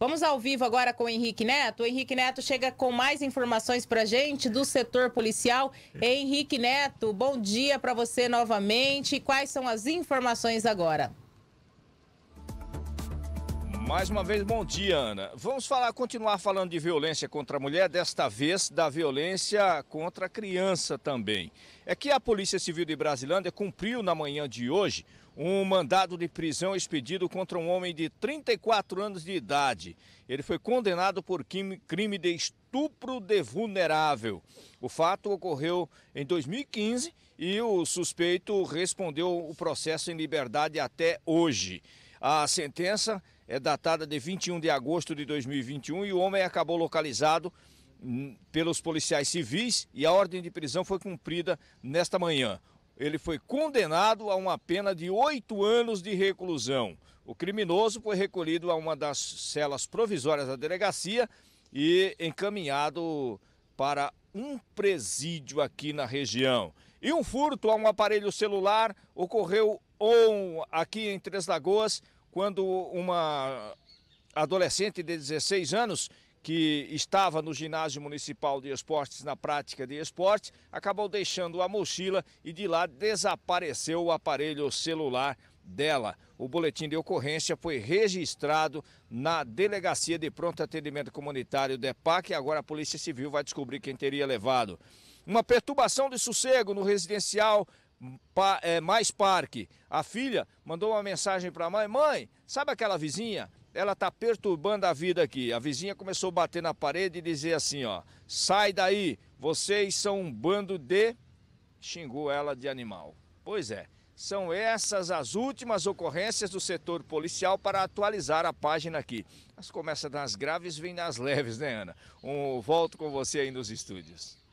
Vamos ao vivo agora com o Henrique Neto. O Henrique Neto chega com mais informações para gente do setor policial. Henrique Neto, bom dia para você novamente. Quais são as informações agora? Mais uma vez, bom dia, Ana. Vamos falar, continuar falando de violência contra a mulher, desta vez da violência contra a criança também. É que a Polícia Civil de Brasilândia cumpriu na manhã de hoje um mandado de prisão expedido contra um homem de 34 anos de idade. Ele foi condenado por crime de estupro de vulnerável. O fato ocorreu em 2015 e o suspeito respondeu o processo em liberdade até hoje. A sentença é datada de 21 de agosto de 2021 e o homem acabou localizado hum, pelos policiais civis e a ordem de prisão foi cumprida nesta manhã. Ele foi condenado a uma pena de oito anos de reclusão. O criminoso foi recolhido a uma das celas provisórias da delegacia e encaminhado para um presídio aqui na região. E um furto a um aparelho celular ocorreu ou aqui em Três Lagoas, quando uma adolescente de 16 anos que estava no ginásio municipal de esportes na prática de esportes, acabou deixando a mochila e de lá desapareceu o aparelho celular dela. O boletim de ocorrência foi registrado na Delegacia de Pronto Atendimento Comunitário DEPAC e agora a Polícia Civil vai descobrir quem teria levado. Uma perturbação de sossego no residencial pa, é, mais parque. A filha mandou uma mensagem para a mãe: Mãe, sabe aquela vizinha? Ela está perturbando a vida aqui. A vizinha começou a bater na parede e dizer assim: ó, sai daí, vocês são um bando de. xingou ela de animal. Pois é. São essas as últimas ocorrências do setor policial para atualizar a página aqui. As começa nas graves, vêm nas leves, né, Ana? Um, volto com você aí nos estúdios.